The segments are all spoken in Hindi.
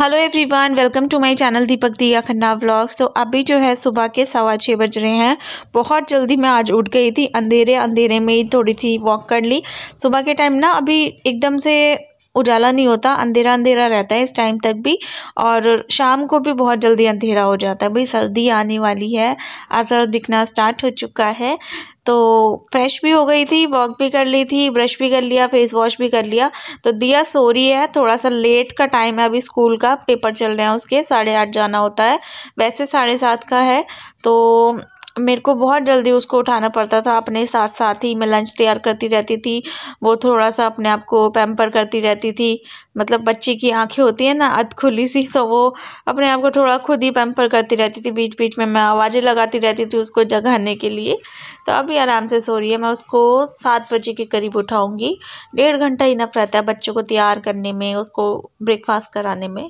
hello everyone welcome to my channel Deepak Diya Khanna vlogs तो अभी जो है सुबह के सवा छः बज रहे हैं बहुत जल्दी मैं आज उठ गई थी अंधेरे अंधेरे में ही थोड़ी सी वॉक कर ली सुबह के टाइम ना अभी एकदम से उजाला नहीं होता अंधेरा अंधेरा रहता है इस टाइम तक भी और शाम को भी बहुत जल्दी अंधेरा हो जाता है भाई सर्दी आने वाली है असर दिखना स्टार्ट हो चुका है तो फ्रेश भी हो गई थी वॉक भी कर ली थी ब्रश भी कर लिया फेस वॉश भी कर लिया तो दिया सो रही है थोड़ा सा लेट का टाइम है अभी स्कूल का पेपर चल रहे हैं उसके साढ़े आठ जाना होता है वैसे साढ़े सात का है तो मेरे को बहुत जल्दी उसको उठाना पड़ता था अपने साथ साथ ही मैं लंच तैयार करती रहती थी वो थोड़ा सा अपने आप को पैम्पर करती रहती थी मतलब बच्चे की आंखें होती है ना अध खुली सी तो वो अपने आप को थोड़ा खुद ही पैम्पर करती रहती थी बीच बीच में मैं आवाज़ें लगाती रहती थी उसको जगाने के लिए तो अभी आराम से सो रही है मैं उसको सात बजे के करीब उठाऊँगी डेढ़ घंटा इनफ रहता है बच्चों को तैयार करने में उसको ब्रेकफास्ट कराने में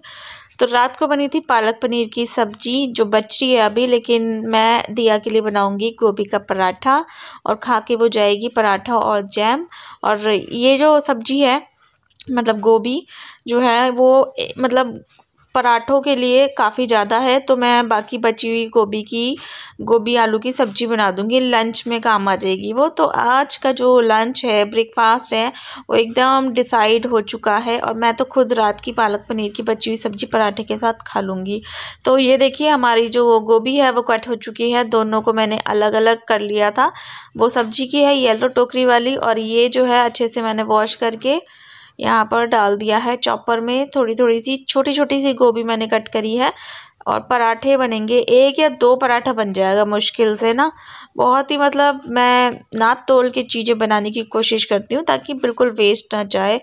तो रात को बनी थी पालक पनीर की सब्जी जो बच रही है अभी लेकिन मैं दिया के लिए बनाऊंगी गोभी का पराठा और खा के वो जाएगी पराठा और जैम और ये जो सब्जी है मतलब गोभी जो है वो मतलब पराठों के लिए काफ़ी ज़्यादा है तो मैं बाकी बची हुई गोभी की गोभी आलू की सब्ज़ी बना दूंगी लंच में काम आ जाएगी वो तो आज का जो लंच है ब्रेकफास्ट है वो एकदम डिसाइड हो चुका है और मैं तो खुद रात की पालक पनीर की बची हुई सब्ज़ी पराठे के साथ खा लूँगी तो ये देखिए हमारी जो गोभी है वो कट हो चुकी है दोनों को मैंने अलग अलग कर लिया था वो सब्ज़ी की है येलो टोकरी वाली और ये जो है अच्छे से मैंने वॉश करके यहाँ पर डाल दिया है चॉपर में थोड़ी थोड़ी सी छोटी छोटी सी गोभी मैंने कट करी है और पराठे बनेंगे एक या दो पराठा बन जाएगा मुश्किल से ना बहुत ही मतलब मैं नाप तोल के चीज़ें बनाने की कोशिश करती हूँ ताकि बिल्कुल वेस्ट ना जाए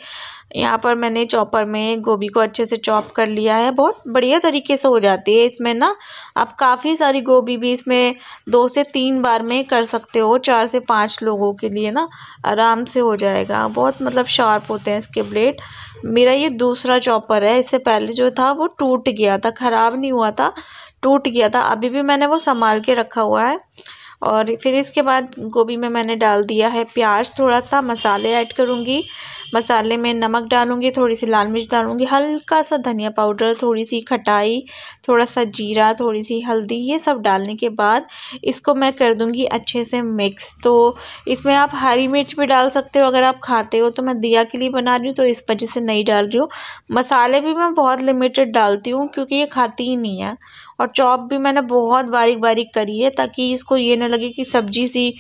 यहाँ पर मैंने चॉपर में गोभी को अच्छे से चॉप कर लिया है बहुत बढ़िया तरीके से हो जाती है इसमें ना आप काफ़ी सारी गोभी भी इसमें दो से तीन बार में कर सकते हो चार से पाँच लोगों के लिए ना आराम से हो जाएगा बहुत मतलब शार्प होते हैं इसके ब्लेड मेरा ये दूसरा चॉपर है इससे पहले जो था वो टूट गया था ख़राब नहीं हुआ था टूट गया था अभी भी मैंने वो संभाल के रखा हुआ है और फिर इसके बाद गोभी में मैंने डाल दिया है प्याज थोड़ा सा मसाले ऐड करूँगी मसाले में नमक डालूँगी थोड़ी सी लाल मिर्च डालूँगी हल्का सा धनिया पाउडर थोड़ी सी खटाई थोड़ा सा जीरा थोड़ी सी हल्दी ये सब डालने के बाद इसको मैं कर दूँगी अच्छे से मिक्स तो इसमें आप हरी मिर्च भी डाल सकते हो अगर आप खाते हो तो मैं दिया के लिए बना रही हूँ तो इस वजह से नहीं डाल रही हूँ मसाले भी मैं बहुत लिमिटेड डालती हूँ क्योंकि ये खाती ही नहीं है और चॉप भी मैंने बहुत बारीक बारीक करी है ताकि इसको ये ना लगे कि सब्जी सी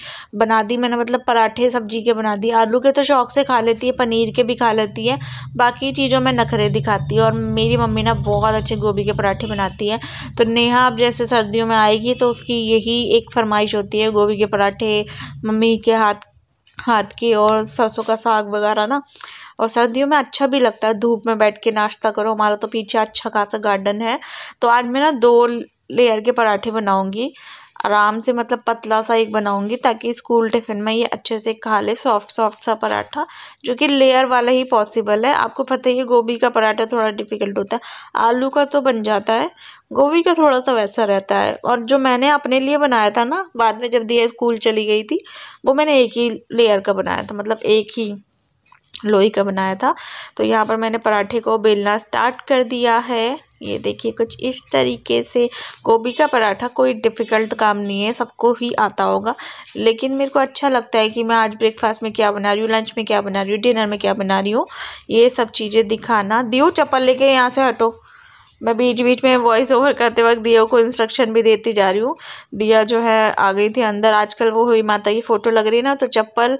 बना दी मैंने मतलब पराठे सब्जी के बना दी आलू के तो शौक से खा लेती है पनीर के भी खा लेती है बाकी चीज़ों में नखरे दिखाती है और मेरी मम्मी ना बहुत अच्छे गोभी के पराठे बनाती है तो नेहा अब जैसे सर्दियों में आएगी तो उसकी यही एक फरमाइश होती है गोभी के पराठे मम्मी के हाथ हाथ के और सरसों का साग वगैरह ना और सर्दियों में अच्छा भी लगता है धूप में बैठ के नाश्ता करो हमारा तो पीछे अच्छा खासा गार्डन है तो आज मैं ना दो लेयर के पराठे बनाऊँगी आराम से मतलब पतला सा एक बनाऊंगी ताकि स्कूल टिफ़िन में ये अच्छे से खा ले सॉफ्ट सॉफ्ट सा पराठा जो कि लेयर वाला ही पॉसिबल है आपको पता ही है गोभी का पराठा थोड़ा डिफ़िकल्ट होता है आलू का तो बन जाता है गोभी का थोड़ा सा वैसा रहता है और जो मैंने अपने लिए बनाया था ना बाद में जब दिया स्कूल चली गई थी वो मैंने एक ही लेयर का बनाया था मतलब एक ही लोई का बनाया था तो यहाँ पर मैंने पराठे को बेलना स्टार्ट कर दिया है ये देखिए कुछ इस तरीके से गोभी का पराठा कोई डिफ़िकल्ट काम नहीं है सबको ही आता होगा लेकिन मेरे को अच्छा लगता है कि मैं आज ब्रेकफास्ट में क्या बना रही हूँ लंच में क्या बना रही हूँ डिनर में क्या बना रही हूँ ये सब चीज़ें दिखाना दियो चप्पल लेके यहाँ से हटो मैं बीच बीच में वॉइस ओवर करते वक्त दिया को इंस्ट्रक्शन भी देती जा रही हूँ दिया जो है आ गई थी अंदर आजकल वो हुई माता की फ़ोटो लग रही है ना तो चप्पल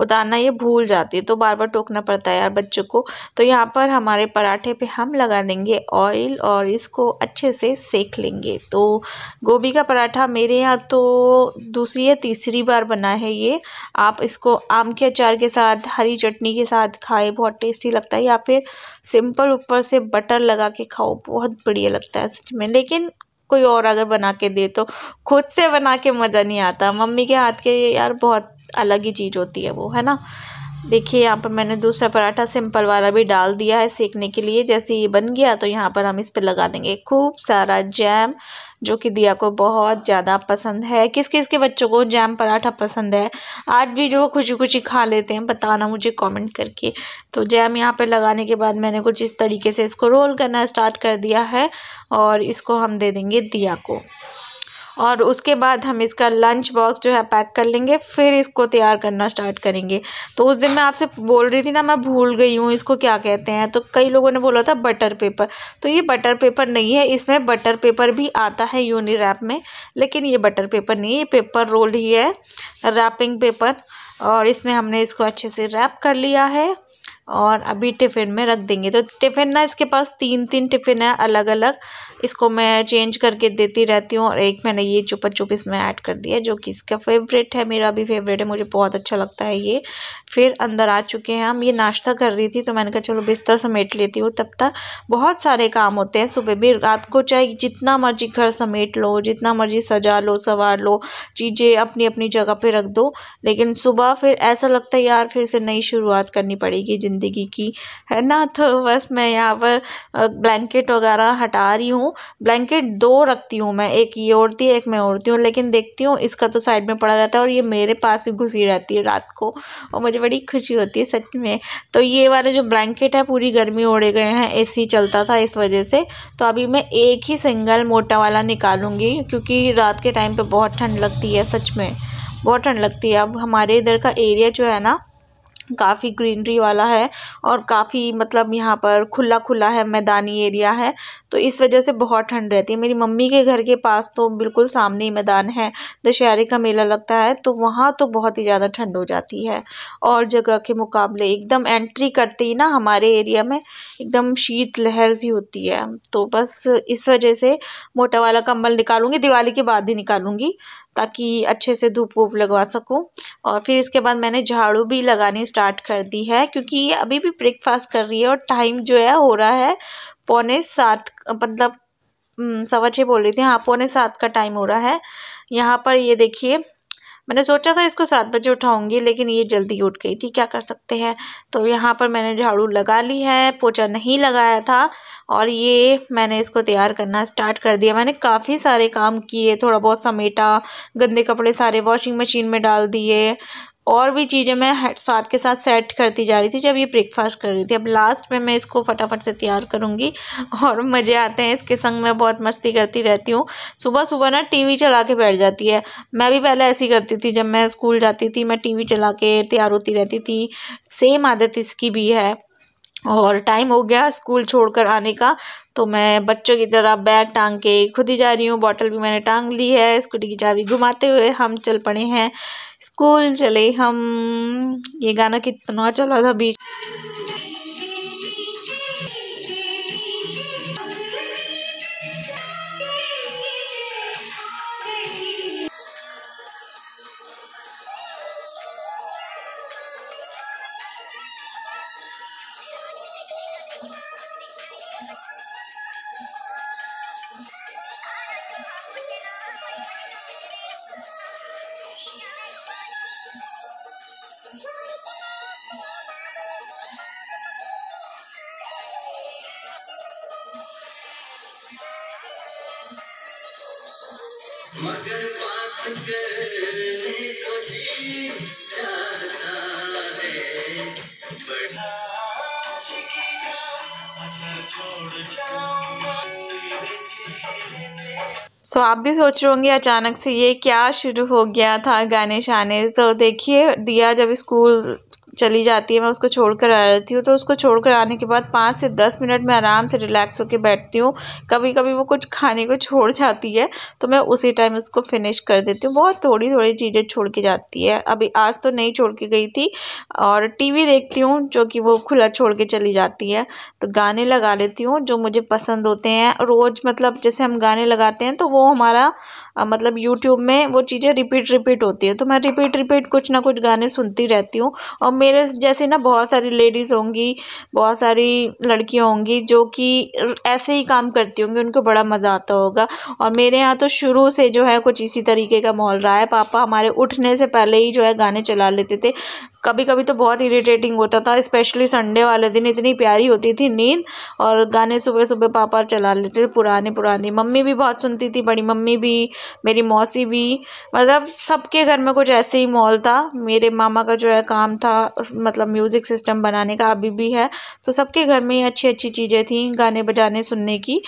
उतारना ये भूल जाती है तो बार बार टोकना पड़ता है यार बच्चों को तो यहाँ पर हमारे पराठे पे हम लगा देंगे ऑयल और इसको अच्छे से सेक लेंगे तो गोभी का पराठा मेरे यहाँ तो दूसरी या तीसरी बार बना है ये आप इसको आम के अचार के साथ हरी चटनी के साथ खाए बहुत टेस्टी लगता है या फिर सिंपल ऊपर से बटर लगा के खाओ बहुत बढ़िया लगता है सच में लेकिन कोई और अगर बना के दे तो खुद से बना के मज़ा नहीं आता मम्मी के हाथ के यार बहुत अलग ही चीज़ होती है वो है ना देखिए यहाँ पर मैंने दूसरा पराठा सिंपल वाला भी डाल दिया है सेकने के लिए जैसे ये बन गया तो यहाँ पर हम इस पर लगा देंगे खूब सारा जैम जो कि दिया को बहुत ज़्यादा पसंद है किस किस के बच्चों को जैम पराठा पसंद है आज भी जो खुशी खुशी खा लेते हैं बताना मुझे कमेंट करके तो जैम यहाँ पर लगाने के बाद मैंने कुछ इस तरीके से इसको रोल करना स्टार्ट कर दिया है और इसको हम दे देंगे दिया को और उसके बाद हम इसका लंच बॉक्स जो है पैक कर लेंगे फिर इसको तैयार करना स्टार्ट करेंगे तो उस दिन मैं आपसे बोल रही थी ना मैं भूल गई हूँ इसको क्या कहते हैं तो कई लोगों ने बोला था बटर पेपर तो ये बटर पेपर नहीं है इसमें बटर पेपर भी आता है यूनि रैप में लेकिन ये बटर पेपर नहीं है ये पेपर रोल ही है रैपिंग पेपर और इसमें हमने इसको अच्छे से रैप कर लिया है और अभी टिफ़िन में रख देंगे तो टिफ़िन ना इसके पास तीन तीन टिफ़िन है अलग अलग इसको मैं चेंज करके देती रहती हूँ और एक मैंने ये चुपा चुप इसमें ऐड कर दिया जो कि इसका फेवरेट है मेरा भी फेवरेट है मुझे बहुत अच्छा लगता है ये फिर अंदर आ चुके हैं हम ये नाश्ता कर रही थी तो मैंने कहा चलो बिस्तर समेट लेती हूँ तब तक बहुत सारे काम होते हैं सुबह भी रात को चाहे जितना मर्जी घर समेट लो जितना मर्जी सजा लो सवार लो चीज़ें अपनी अपनी जगह पर रख दो लेकिन सुबह फिर ऐसा लगता है यार फिर से नई शुरुआत करनी पड़ेगी ज़िंदगी की है ना तो बस मैं यहाँ पर ब्लैंकेट वगैरह हटा रही हूँ ब्लैंकेट दो रखती हूँ मैं एक ये ओढ़ती है एक मैं ओढ़ती हूँ लेकिन देखती हूँ इसका तो साइड में पड़ा रहता है और ये मेरे पास ही घुसी रहती है रात को और मुझे बड़ी खुशी होती है सच में तो ये वाले जो ब्लैंकेट है पूरी गर्मी ओढ़े गए हैं ए चलता था इस वजह से तो अभी मैं एक ही सिंगल मोटा वाला निकालूंगी क्योंकि रात के टाइम पर बहुत ठंड लगती है सच में बहुत ठंड लगती है अब हमारे इधर का एरिया जो है ना काफी ग्रीनरी वाला है और काफ़ी मतलब यहाँ पर खुला खुला है मैदानी एरिया है तो इस वजह से बहुत ठंड रहती है मेरी मम्मी के घर के पास तो बिल्कुल सामने ही मैदान है दशहरे का मेला लगता है तो वहाँ तो बहुत ही ज़्यादा ठंड हो जाती है और जगह के मुकाबले एकदम एंट्री करते ही ना हमारे एरिया में एकदम शीत लहर सी होती है तो बस इस वजह से मोटा वाला कम्बल निकालूंगी दिवाली के बाद ही निकालूंगी ताकि अच्छे से धूप वूप लगवा सकूं और फिर इसके बाद मैंने झाड़ू भी लगानी स्टार्ट कर दी है क्योंकि ये अभी भी ब्रेकफास्ट कर रही है और टाइम जो है हो रहा है पौने सात मतलब हम्म, सवा छः बोल रही थी हाँ पौने सात का टाइम हो रहा है यहाँ पर ये देखिए मैंने सोचा था इसको सात बजे उठाऊंगी लेकिन ये जल्दी उठ गई थी क्या कर सकते हैं तो यहाँ पर मैंने झाड़ू लगा ली है पोचा नहीं लगाया था और ये मैंने इसको तैयार करना स्टार्ट कर दिया मैंने काफ़ी सारे काम किए थोड़ा बहुत समेटा गंदे कपड़े सारे वॉशिंग मशीन में डाल दिए और भी चीज़ें मैं साथ के साथ सेट करती जा रही थी जब ये ब्रेकफास्ट कर रही थी अब लास्ट में मैं इसको फटाफट से तैयार करूँगी और मज़े आते हैं इसके संग मैं बहुत मस्ती करती रहती हूँ सुबह सुबह ना टीवी चला के बैठ जाती है मैं भी पहले ऐसी करती थी जब मैं स्कूल जाती थी मैं टीवी चला के तैयार होती रहती थी सेम आदत इसकी भी है और टाइम हो गया स्कूल छोड़कर आने का तो मैं बच्चों की तरह बैग टांग के खुद ही जा रही हूँ बॉटल भी मैंने टांग ली है स्कूटी की चाबी घुमाते हुए हम चल पड़े हैं स्कूल चले हम ये गाना कितना चला था बीच तो सो so, आप भी सोच रहे होंगे अचानक से ये क्या शुरू हो गया था गाने शाने तो देखिए दिया जब स्कूल चली जाती है मैं उसको छोड़ कर आ जाती हूँ तो उसको छोड़ कर आने के बाद पाँच से दस मिनट में आराम से रिलैक्स होकर बैठती हूँ कभी कभी वो कुछ खाने को छोड़ जाती है तो मैं उसी टाइम उसको फिनिश कर देती हूँ बहुत थोड़ी थोड़ी चीज़ें छोड़ के जाती है अभी आज तो नहीं छोड़ के गई थी और वी देखती हूँ जो कि वो खुला छोड़ के चली जाती है तो गाने लगा लेती हूँ जो मुझे पसंद होते हैं रोज़ मतलब जैसे हम गाने लगाते हैं तो वो हमारा मतलब यूट्यूब में वो चीज़ें रिपीट रिपीट होती है तो मैं रिपीट रिपीट कुछ ना कुछ गाने सुनती रहती हूँ और मेरे जैसे ना बहुत सारी लेडीज़ होंगी बहुत सारी लड़कियाँ होंगी जो कि ऐसे ही काम करती होंगी उनको बड़ा मज़ा आता होगा और मेरे यहाँ तो शुरू से जो है कुछ इसी तरीके का माहौल रहा है पापा हमारे उठने से पहले ही जो है गाने चला लेते थे कभी कभी तो बहुत इरीटेटिंग होता था स्पेशली संडे वाले दिन इतनी प्यारी होती थी नींद और गाने सुबह सुबह पापा चला लेते थे पुराने पुराने मम्मी भी बहुत सुनती थी बड़ी मम्मी भी मेरी मौसी भी मतलब सबके घर में कुछ ऐसे ही माहौल था मेरे मामा का जो है काम था मतलब म्यूज़िक सिस्टम बनाने का अभी भी है तो सबके घर में अच्छी अच्छी चीज़ें थी गाने बजाने सुनने की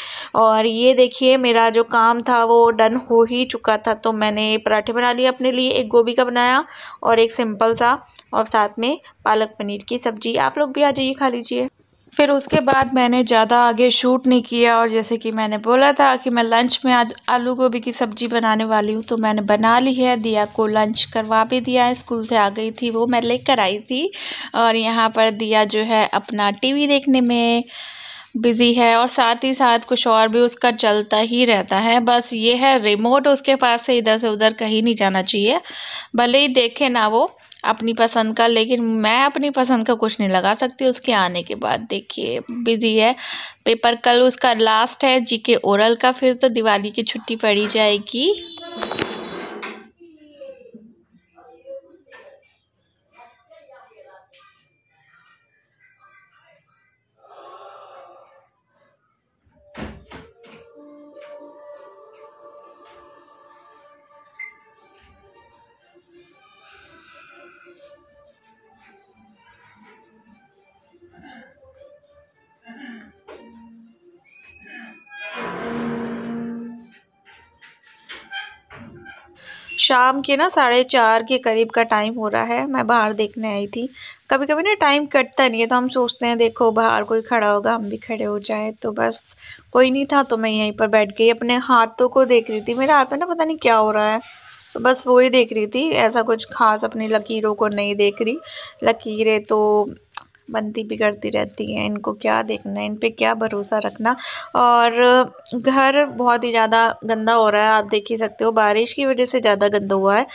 और ये देखिए मेरा जो काम था वो डन हो ही चुका था तो मैंने पराठे बना लिए अपने लिए एक गोभी का बनाया और एक सिंपल सा और साथ में पालक पनीर की सब्ज़ी आप लोग भी आ जाइए खा लीजिए फिर उसके बाद मैंने ज़्यादा आगे शूट नहीं किया और जैसे कि मैंने बोला था कि मैं लंच में आज आलू गोभी की सब्ज़ी बनाने वाली हूँ तो मैंने बना ली है दिया को लंच करवा भी दिया है स्कूल से आ गई थी वो मैं लेकर आई थी और यहाँ पर दिया जो है अपना टीवी देखने में बिज़ी है और साथ ही साथ कुछ और भी उसका चलता ही रहता है बस ये है रिमोट उसके पास से इधर से उधर कहीं नहीं जाना चाहिए भले ही देखे ना वो अपनी पसंद का लेकिन मैं अपनी पसंद का कुछ नहीं लगा सकती उसके आने के बाद देखिए बिजी है पेपर कल उसका लास्ट है जी के ओरल का फिर तो दिवाली की छुट्टी पड़ी जाएगी शाम के ना साढ़े चार के करीब का टाइम हो रहा है मैं बाहर देखने आई थी कभी कभी ना टाइम कटता नहीं है तो हम सोचते हैं देखो बाहर कोई खड़ा होगा हम भी खड़े हो जाए तो बस कोई नहीं था तो मैं यहीं पर बैठ गई अपने हाथों को देख रही थी मेरे हाथ में ना पता नहीं क्या हो रहा है तो बस वही देख रही थी ऐसा कुछ खास अपनी लकीरों को नहीं देख रही लकीरें तो बनती बिगड़ती रहती हैं इनको क्या देखना है इन पर क्या भरोसा रखना और घर बहुत ही ज़्यादा गंदा हो रहा है आप देख ही सकते हो बारिश की वजह से ज़्यादा गंदा हुआ है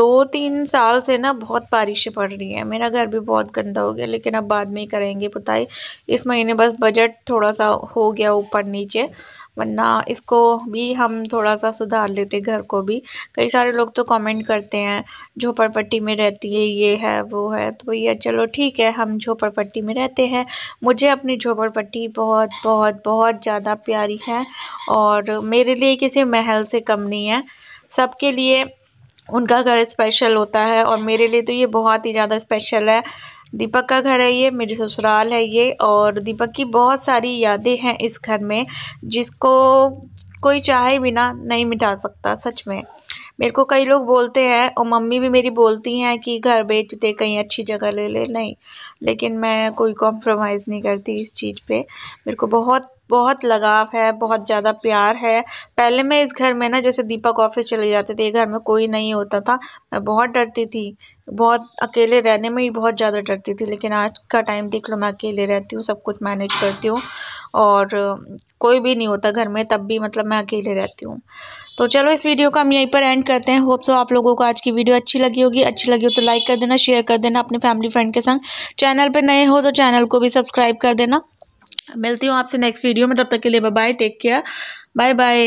दो तीन साल से ना बहुत बारिशें पड़ रही हैं मेरा घर भी बहुत गंदा हो गया लेकिन अब बाद में ही करेंगे पुताई इस महीने बस बजट थोड़ा सा हो गया ऊपर नीचे वरना इसको भी हम थोड़ा सा सुधार लेते घर को भी कई सारे लोग तो कमेंट करते हैं झोपड़पट्टी में रहती है ये है वो है तो भैया चलो ठीक है हम झोपड़पट्टी में रहते हैं मुझे अपनी झोपड़पट्टी बहुत बहुत बहुत ज़्यादा प्यारी है और मेरे लिए किसी महल से कम नहीं है सबके लिए उनका घर स्पेशल होता है और मेरे लिए तो ये बहुत ही ज़्यादा स्पेशल है दीपक का घर है ये मेरे ससुराल है ये और दीपक की बहुत सारी यादें हैं इस घर में जिसको कोई चाहे बिना नहीं मिटा सकता सच में मेरे को कई लोग बोलते हैं और मम्मी भी मेरी बोलती हैं कि घर बेच दे कहीं अच्छी जगह ले ले नहीं लेकिन मैं कोई कॉम्प्रोमाइज़ नहीं करती इस चीज़ पे मेरे को बहुत बहुत लगाव है बहुत ज़्यादा प्यार है पहले मैं इस घर में ना जैसे दीपक ऑफिस चले जाते थे घर में कोई नहीं होता था मैं बहुत डरती थी बहुत अकेले रहने में ही बहुत ज़्यादा डरती थी लेकिन आज का टाइम देख लो मैं अकेले रहती हूँ सब कुछ मैनेज करती हूँ और कोई भी नहीं होता घर में तब भी मतलब मैं अकेले रहती हूँ तो चलो इस वीडियो का हम यहीं पर एंड करते हैं होप सो आप लोगों को आज की वीडियो अच्छी लगी होगी अच्छी लगी हो तो लाइक कर देना शेयर कर देना अपने फैमिली फ्रेंड के संग चैनल पर नए हो तो चैनल को भी सब्सक्राइब कर देना मिलती हूँ आपसे नेक्स्ट वीडियो में तब तक के लिए bye take care bye bye